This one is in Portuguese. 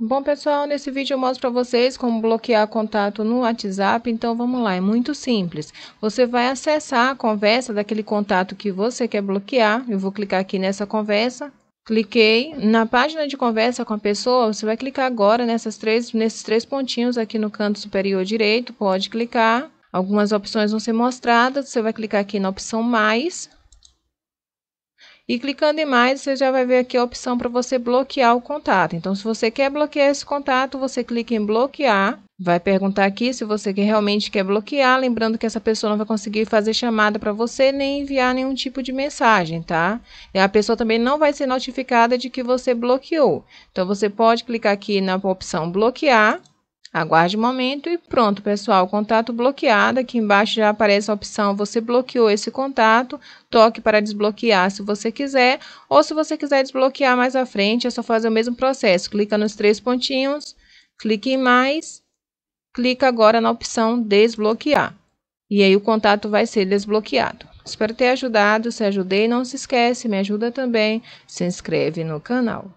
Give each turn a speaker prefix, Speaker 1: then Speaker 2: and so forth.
Speaker 1: Bom, pessoal, nesse vídeo eu mostro para vocês como bloquear contato no WhatsApp. Então, vamos lá, é muito simples. Você vai acessar a conversa daquele contato que você quer bloquear. Eu vou clicar aqui nessa conversa. Cliquei na página de conversa com a pessoa, você vai clicar agora nessas três, nesses três pontinhos aqui no canto superior direito, pode clicar. Algumas opções vão ser mostradas, você vai clicar aqui na opção mais, e clicando em mais, você já vai ver aqui a opção para você bloquear o contato. Então, se você quer bloquear esse contato, você clica em bloquear. Vai perguntar aqui se você realmente quer bloquear, lembrando que essa pessoa não vai conseguir fazer chamada para você nem enviar nenhum tipo de mensagem, tá? E a pessoa também não vai ser notificada de que você bloqueou. Então você pode clicar aqui na opção bloquear Aguarde um momento e pronto, pessoal. Contato bloqueado. Aqui embaixo já aparece a opção você bloqueou esse contato. Toque para desbloquear se você quiser. Ou se você quiser desbloquear mais à frente, é só fazer o mesmo processo. Clica nos três pontinhos, clique em mais, clica agora na opção desbloquear. E aí o contato vai ser desbloqueado. Espero ter ajudado. Se ajudei, não se esquece, me ajuda também. Se inscreve no canal.